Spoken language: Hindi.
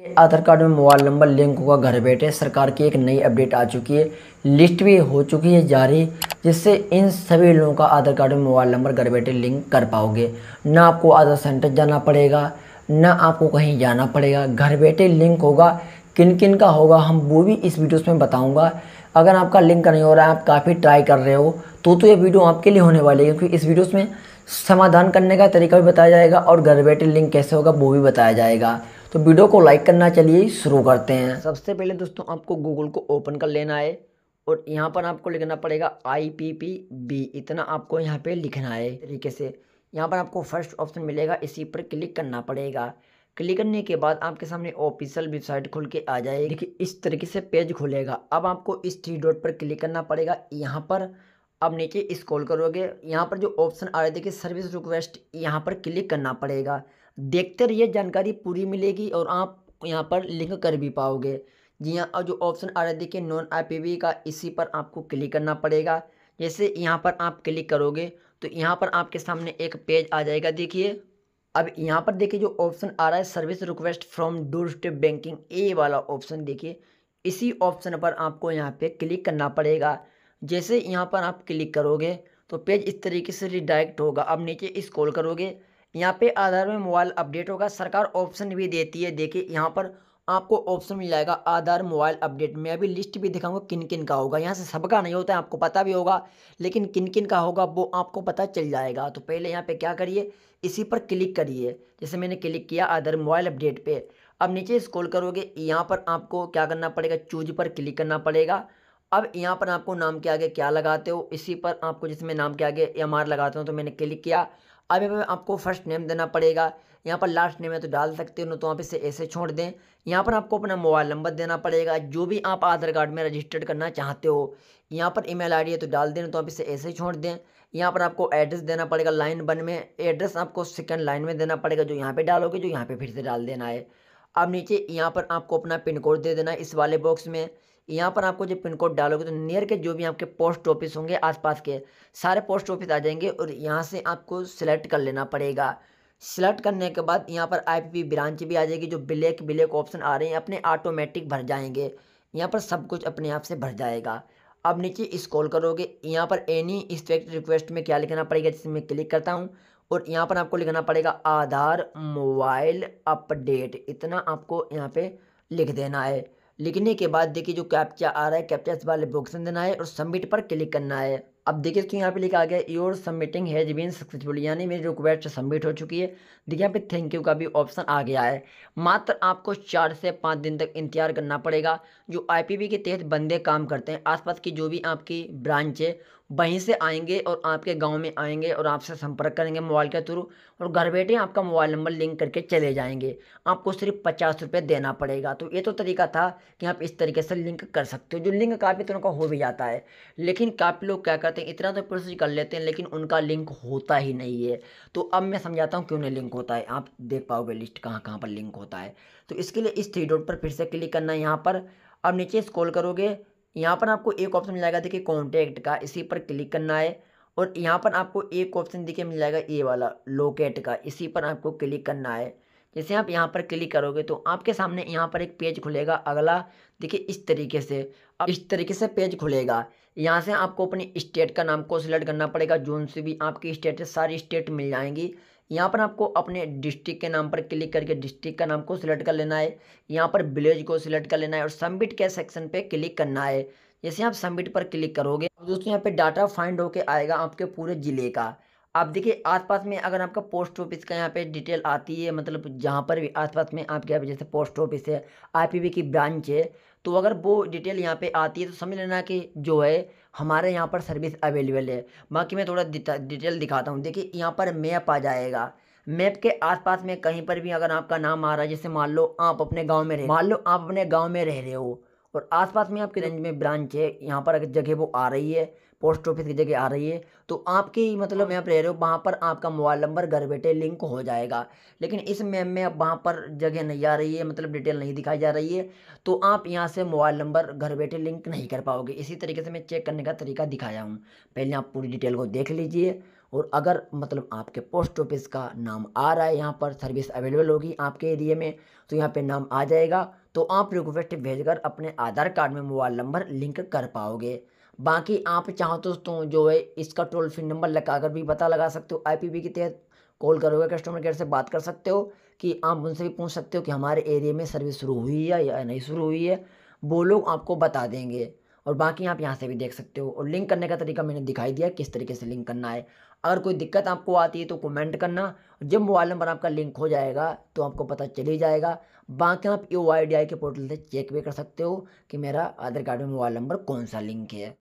के आधार कार्ड में मोबाइल नंबर लिंक होगा घर बैठे सरकार की एक नई अपडेट आ चुकी है लिस्ट भी हो चुकी है जारी जिससे इन सभी लोगों का आधार कार्ड में मोबाइल नंबर घर बैठे लिंक कर पाओगे ना आपको आधार सेंटर जाना पड़ेगा ना आपको कहीं जाना पड़ेगा घर बैठे लिंक होगा किन किन का होगा हम वो भी इस वीडियोस में बताऊंगा अगर आपका लिंक नहीं हो रहा है आप काफ़ी ट्राई कर रहे हो तो तो ये वीडियो आपके लिए होने वाली है क्योंकि इस वीडियोस में समाधान करने का तरीका भी बताया जाएगा और घर बैठे लिंक कैसे होगा वो भी बताया जाएगा तो वीडियो को लाइक करना चलिए शुरू करते हैं सबसे पहले दोस्तों आपको गूगल को ओपन कर लेना है और यहाँ पर आपको लिखना पड़ेगा आई पी पी बी इतना आपको यहाँ पे लिखना है तरीके से यहाँ पर आपको फर्स्ट ऑप्शन मिलेगा इसी पर क्लिक करना पड़ेगा क्लिक करने के बाद आपके सामने ऑफिशियल वेबसाइट खुल के आ जाएगी देखिए इस तरीके से पेज खुलेगा अब आपको इस थ्री डॉट पर क्लिक करना पड़ेगा यहाँ पर अब नीचे स्क्रॉल करोगे यहाँ पर जो ऑप्शन आ रहे थे कि सर्विस रिक्वेस्ट यहाँ पर क्लिक करना पड़ेगा देखते रहिए जानकारी पूरी मिलेगी और आप यहाँ पर लिंक कर भी पाओगे जी हाँ और जो ऑप्शन आ रहा है देखिए नॉन आई का इसी पर आपको क्लिक करना पड़ेगा जैसे यहाँ पर आप क्लिक करोगे तो यहाँ पर आपके सामने एक पेज आ जाएगा देखिए अब यहाँ पर देखिए जो ऑप्शन आ रहा है service request from door step banking ए वाला ऑप्शन देखिए इसी ऑप्शन पर आपको यहाँ पे क्लिक करना पड़ेगा जैसे यहाँ पर आप क्लिक करोगे तो पेज इस तरीके से रिडायरेक्ट होगा अब नीचे स्क्रॉल करोगे यहाँ पे आधार में मोबाइल अपडेट होगा सरकार ऑप्शन भी देती है देखिए यहाँ पर आपको ऑप्शन मिल जाएगा आधार मोबाइल अपडेट मैं अभी लिस्ट भी दिखाऊंगा किन किन का होगा यहाँ से सबका नहीं होता है आपको पता भी होगा लेकिन किन किन का होगा वो आपको पता चल जाएगा तो पहले यहाँ पे क्या करिए इसी पर क्लिक करिए जैसे मैंने क्लिक किया आधार मोबाइल अपडेट पे अब नीचे स्क्रॉल करोगे यहाँ पर आपको क्या करना पड़ेगा चूज पर क्लिक करना पड़ेगा अब यहाँ पर आपको नाम के आगे क्या लगाते हो इसी पर आपको जैसे मैं नाम के आगे एम लगाता हूँ तो मैंने क्लिक किया अब यहाँ पर आपको फर्स्ट नेम देना पड़ेगा यहाँ पर लास्ट नेम है तो डाल सकते हो ना तो आप इसे ऐसे छोड़ दें यहाँ पर आपको अपना मोबाइल नंबर देना पड़ेगा जो भी आप आधार कार्ड में रजिस्टर्ड करना चाहते हो यहाँ पर ईमेल आईडी है तो डाल देना तो आप इसे ऐसे छोड़ दें यहाँ पर आपको एड्रेस देना पड़ेगा लाइन वन में एड्रेस आपको सेकेंड लाइन में देना पड़ेगा जो यहाँ पर डालोगे जो यहाँ पर फिर से डाल देना है अब नीचे यहाँ पर आपको अपना पिन कोड दे देना है इस वाले बॉक्स में यहाँ पर आपको जब पिन कोड डालोगे तो नियर के जो भी आपके पोस्ट ऑफिस होंगे आसपास के सारे पोस्ट ऑफिस आ जाएंगे और यहाँ से आपको सिलेक्ट कर लेना पड़ेगा सिलेक्ट करने के बाद यहाँ पर आईपीपी ब्रांच भी आ जाएगी जो ब्लैक ब्लैक ऑप्शन आ रहे हैं अपने ऑटोमेटिक भर जाएंगे यहाँ पर सब कुछ अपने आप से भर जाएगा अब नीचे इसकॉल करोगे यहाँ पर एनी स्पेक्ट रिक्वेस्ट में क्या लिखना पड़ेगा जिसमें मैं क्लिक करता हूँ और यहाँ पर आपको लिखना पड़ेगा आधार मोबाइल अपडेट इतना आपको यहाँ पे लिख देना है लिखने के बाद देखिए जो कैप्चा आ रहा है कैप्चा इस वाले बॉक्सन देना है और सबमिट पर क्लिक करना है अब देखिए तो यहाँ पे लिखा आ गया your submitting has been successful यानी मेरी रिक्वेस्ट सबमिट हो चुकी है देखिए यहाँ पे थैंक यू का भी ऑप्शन आ गया है मात्र आपको चार से पाँच दिन तक इंतजार करना पड़ेगा जो आई के तहत बंदे काम करते हैं आसपास की जो भी आपकी ब्रांच है वहीं से आएंगे और आपके गांव में आएंगे और आपसे संपर्क करेंगे मोबाइल के थ्रू और घर बैठे आपका मोबाइल नंबर लिंक करके चले जाएंगे आपको सिर्फ पचास रुपये देना पड़ेगा तो ये तो तरीका था कि आप इस तरीके से लिंक कर सकते हो जो लिंक काफ़ी तरह का हो भी जाता है लेकिन काफ़ी लोग क्या करते हैं इतना तो प्रोसेस कर लेते हैं लेकिन उनका लिंक होता ही नहीं है तो अब मैं समझाता हूँ क्यों नहीं लिंक होता है आप देख पाओगे लिस्ट कहाँ कहाँ पर लिंक होता है तो इसके लिए इस थ्री डॉट पर फिर से क्लिक करना है यहाँ पर अब नीचे स्कॉल करोगे यहाँ पर आपको एक ऑप्शन मिल जाएगा देखिए कॉन्टैक्ट का इसी पर क्लिक करना है और यहाँ पर आपको एक ऑप्शन देखिए मिल जाएगा ये वाला लोकेट का इसी पर आपको क्लिक करना है जैसे आप यहाँ पर क्लिक करोगे तो आपके सामने यहाँ पर एक पेज खुलेगा अगला देखिए इस तरीके से अब इस तरीके से पेज खुलेगा यहाँ से आपको अपने स्टेट का नाम को सिलेक्ट करना पड़ेगा जोन से भी आपकी स्टेट सारी स्टेट मिल जाएंगी यहाँ पर आपको अपने डिस्ट्रिक्ट के नाम पर क्लिक करके डिस्ट्रिक्ट का नाम को सिलेक्ट कर लेना है यहाँ पर विलेज को सिलेक्ट कर लेना है और सबमिट के सेक्शन पे क्लिक करना है जैसे आप सबमिट पर क्लिक करोगे दोस्तों यहाँ पे डाटा फाइंड होके आएगा आपके पूरे ज़िले का आप देखिए आसपास में अगर आपका पोस्ट ऑफिस का यहाँ पे डिटेल आती है मतलब जहाँ पर भी आसपास में आपके यहाँ पे जैसे पोस्ट ऑफिस है आईपीबी की ब्रांच है तो अगर वो डिटेल यहाँ पे आती है तो समझ लेना कि जो है हमारे यहाँ पर सर्विस अवेलेबल है बाकी मैं थोड़ा डिटेल दिखाता हूँ देखिए यहाँ पर मैप आ जाएगा मैप के आसपास में कहीं पर भी अगर आपका नाम आ रहा है जैसे मान लो आप अपने गाँव में रह मान लो आप अपने गाँव में रह रहे हो और आसपास में आपके रेंज में ब्रांच है यहाँ पर अगर जगह वो आ रही है पोस्ट ऑफिस की जगह आ रही है तो आपकी मतलब यहाँ पर रह रहे हो वहाँ पर आपका मोबाइल नंबर घर बैठे लिंक हो जाएगा लेकिन इस मैम में अब वहाँ पर जगह नहीं आ रही है मतलब डिटेल नहीं दिखाई जा रही है तो आप यहाँ से मोबाइल नंबर घर बैठे लिंक नहीं कर पाओगे इसी तरीके से मैं चेक करने का तरीका दिखाया हूँ पहले आप पूरी डिटेल को देख लीजिए और अगर मतलब आपके पोस्ट ऑफिस का नाम आ रहा है यहाँ पर सर्विस अवेलेबल होगी आपके एरिए में तो यहाँ पर नाम आ जाएगा तो आप रिक्वेस्ट भेजकर अपने आधार कार्ड में मोबाइल नंबर लिंक कर पाओगे बाकी आप चाहो दोस्तों जो है इसका टोल फ्री नंबर लगाकर भी पता लगा सकते हो आईपीबी के तहत कॉल करोगे कस्टमर केयर से बात कर सकते हो कि आप उनसे भी पूछ सकते हो कि हमारे एरिया में सर्विस शुरू हुई है या नहीं शुरू हुई है वो लोग आपको बता देंगे और बाकी आप यहाँ से भी देख सकते हो और लिंक करने का तरीका मैंने दिखाई दिया किस तरीके से लिंक करना है अगर कोई दिक्कत आपको आती है तो कमेंट करना जब मोबाइल नंबर आपका लिंक हो जाएगा तो आपको पता चल ही जाएगा बाकी आप यू आई डी आई के पोर्टल से चेक भी कर सकते हो कि मेरा आधार कार्ड में मोबाइल नंबर कौन सा लिंक है